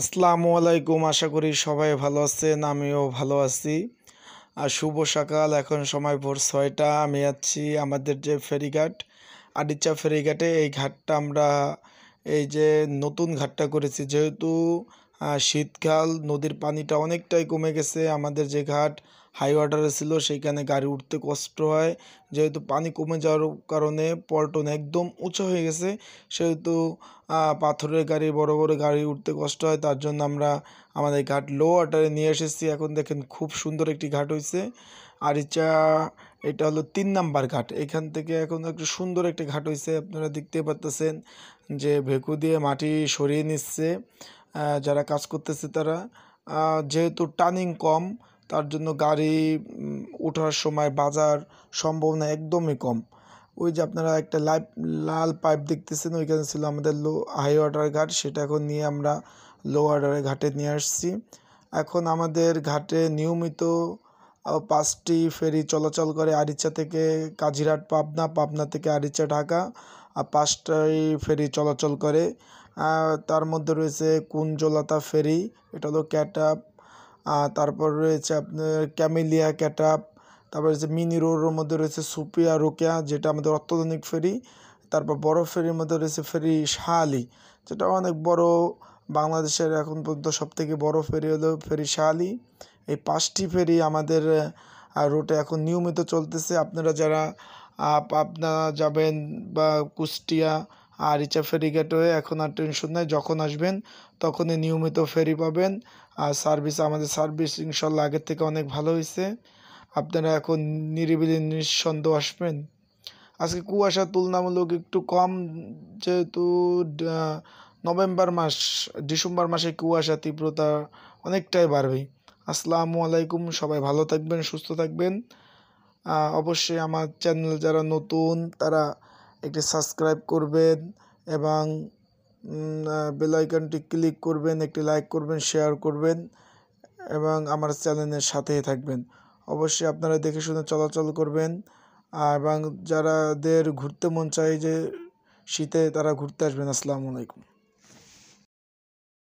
আসসালামু আলাইকুম আশা করি সবাই ভালো আছেন আমিও ভালো আছি আর শুভ সকাল এখন সময় ভোর ছয়টা আমি আছি আমাদের যে ফেরিঘাট আডিচা ফেরিঘাটে এই ঘাটটা আমরা এই যে নতুন ঘাটটা করেছি যেহেতু শীতকাল নদীর পানিটা অনেকটাই কমে গেছে আমাদের যে ঘাট হাই ওয়াটারে ছিল সেইখানে গাড়ি উঠতে কষ্ট হয় যেহেতু পানি কমে যাওয়ার কারণে পল্টন একদম উঁচু হয়ে গেছে সেহেতু পাথরের গাড়ি বড় বড় গাড়ি উঠতে কষ্ট হয় তার জন্য আমরা আমাদের ঘাট লো ওয়াটারে নিয়ে এসেছি এখন দেখেন খুব সুন্দর একটি ঘাট হয়েছে আরিচা এটা হলো তিন নাম্বার ঘাট এখান থেকে এখন একটু সুন্দর একটি ঘাট হয়েছে আপনারা দেখতে পারতেছেন যে ভেকু দিয়ে মাটি সরিয়ে নিচ্ছে যারা কাজ করতেছে তারা যেহেতু টার্নিং কম তার জন্য গাড়ি ওঠার সময় বাজার সম্ভাবনা একদমই কম ওই যে আপনারা একটা লাইপ লাল পাইপ দেখতেছেন ওইখানে ছিল আমাদের লো হাই ওয়াটার ঘাট সেটা এখন নিয়ে আমরা লো ওয়াটারের ঘাটে নিয়ে আসছি এখন আমাদের ঘাটে নিয়মিত পাঁচটি ফেরি চলাচল করে আরিচা থেকে কাজিরাট পাবনা পাবনা থেকে আরিচা ঢাকা আর পাঁচটাই ফেরি চলাচল করে তার মধ্যে রয়েছে কুঞ্জলতা ফেরি এটা হলো ক্যাটাপ তারপর রয়েছে আপনার ক্যামেলিয়া ক্যাটাপ তারপর রয়েছে মিনি রোডের মধ্যে রয়েছে সুপিয়া রোকেয়া যেটা আমাদের অত্যাধুনিক ফেরি তারপর বড় ফেরির মধ্যে রয়েছে ফেরি শাহালি যেটা অনেক বড় বাংলাদেশের এখন পর্যন্ত সবথেকে বড় ফেরি হলো ফেরি শাহালি এই পাঁচটি ফেরি আমাদের রুটে এখন নিয়মিত চলতেছে আপনারা যারা আপনারা যাবেন বা কুষ্টিয়া আর ইচ্ছা ফেরি গেটওয়ে এখন আর টেনশন নেই যখন আসবেন তখনই নিয়মিত ফেরি পাবেন আর সার্ভিস আমাদের সার্ভিস ইনশাল্লাহ আগের থেকে অনেক ভালো হয়েছে আপনারা এখন নিরিবিলি নিঃসন্দেহ আসবেন আজকে কুয়াশা তুলনামূলক একটু কম যেহেতু নভেম্বর মাস ডিসেম্বর মাসে কুয়াশা তীব্রতা অনেকটাই বাড়বে আসসালামু আলাইকুম সবাই ভালো থাকবেন সুস্থ থাকবেন অবশ্যই আমার চ্যানেল যারা নতুন তারা একটি সাবস্ক্রাইব করবেন এবং বেলাইকনটি ক্লিক করবেন একটি লাইক করবেন শেয়ার করবেন এবং আমার চ্যানেলের সাথেই থাকবেন অবশ্যই আপনারা দেখে শুনে চলাচল করবেন এবং যারাদের ঘুরতে মন চায় যে শীতে তারা ঘুরতে আসবেন আসসালামু আলাইকুম